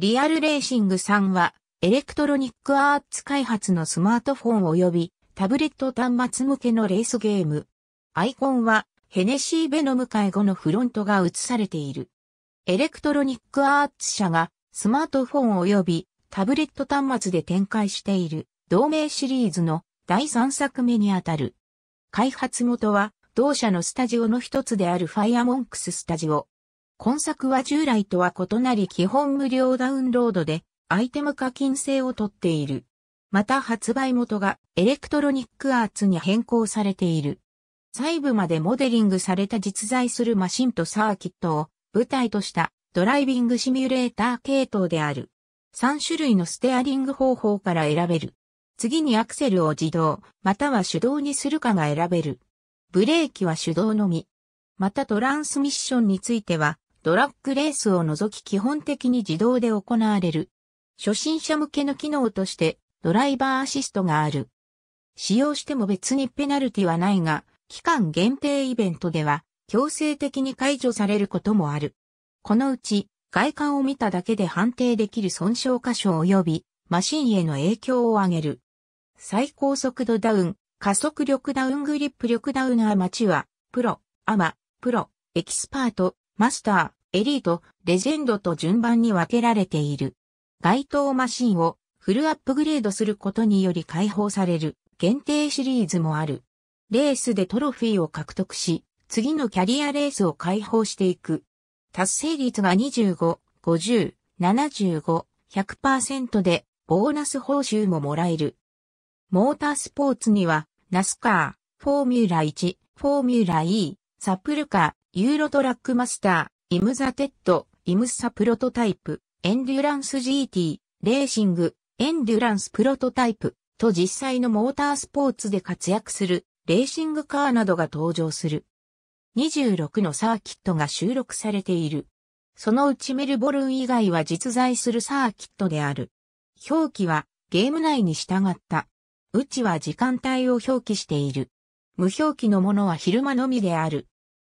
リアルレーシングさんは、エレクトロニックアーツ開発のスマートフォン及びタブレット端末向けのレースゲーム。アイコンは、ヘネシーベノムえ後のフロントが映されている。エレクトロニックアーツ社が、スマートフォン及びタブレット端末で展開している同名シリーズの第3作目にあたる。開発元は、同社のスタジオの一つであるファイアモンクススタジオ。今作は従来とは異なり基本無料ダウンロードでアイテム課金制をとっている。また発売元がエレクトロニックアーツに変更されている。細部までモデリングされた実在するマシンとサーキットを舞台としたドライビングシミュレーター系統である。3種類のステアリング方法から選べる。次にアクセルを自動、または手動にするかが選べる。ブレーキは手動のみ。またトランスミッションについては、ドラッグレースを除き基本的に自動で行われる。初心者向けの機能としてドライバーアシストがある。使用しても別にペナルティはないが、期間限定イベントでは強制的に解除されることもある。このうち外観を見ただけで判定できる損傷箇所及びマシンへの影響を上げる。最高速度ダウン、加速力ダウングリップ力ダウンアマチュア、プロ、アマ、プロ、エキスパート、マスター、エリート、レジェンドと順番に分けられている。該当マシンをフルアップグレードすることにより解放される限定シリーズもある。レースでトロフィーを獲得し、次のキャリアレースを解放していく。達成率が25、50、75、100%でボーナス報酬ももらえる。モータースポーツには、ナスカー、フォーミュラ1、フォーミュラ E、サップルカー、ユーロトラックマスター、イムザテッド、イムサプロトタイプ、エンデュランス GT、レーシング、エンデュランスプロトタイプと実際のモータースポーツで活躍するレーシングカーなどが登場する。26のサーキットが収録されている。そのうちメルボルン以外は実在するサーキットである。表記はゲーム内に従った。うちは時間帯を表記している。無表記のものは昼間のみである。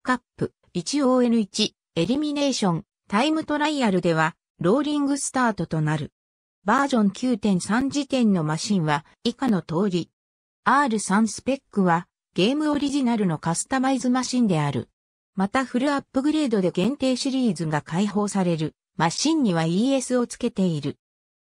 カップ、1ON1、エリミネーション、タイムトライアルでは、ローリングスタートとなる。バージョン9.3時点のマシンは以下の通り。R3 スペックはゲームオリジナルのカスタマイズマシンである。またフルアップグレードで限定シリーズが開放されるマシンには ES をつけている。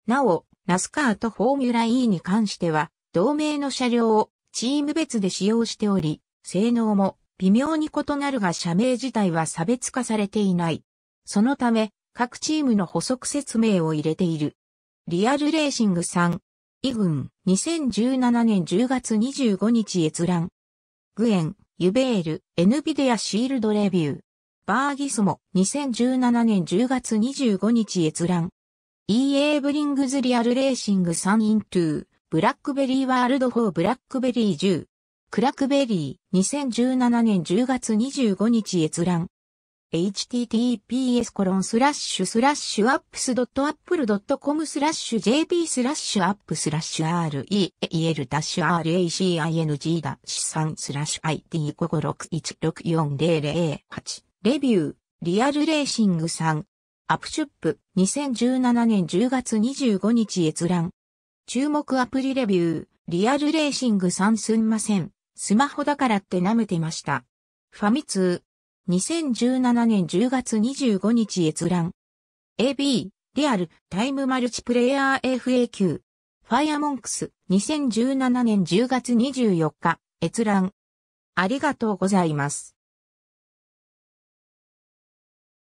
なお、ナスカーとフォーミュラ E に関しては同名の車両をチーム別で使用しており、性能も微妙に異なるが社名自体は差別化されていない。そのため、各チームの補足説明を入れている。リアルレーシング3、イグン、2017年10月25日閲覧。グエン、ユベール、エヌビデアシールドレビュー。バーギスモ、2017年10月25日閲覧。EA ブリングズリアルレーシング3トゥー、ブラックベリーワールド4ブラックベリー10。クラクベリー、2017年10月25日閲覧。https コロンスラッシュスラッシュアップスドットアップルドットコムスラッシュ jp スラッシュアップスラッシュ rel e ダッシュ racing ダッシュ3スラッシュ id 556164008レビューリアルレーシング3アップシュップ2017年10月25日閲覧注目アプリレビューリアルレーシング3すんません。スマホだからって舐めてました。ファミ通。2017年10月25日閲覧。AB、リアル、タイムマルチプレイヤー FAQ。ファイアモンクス、2017年10月24日、閲覧。ありがとうございます。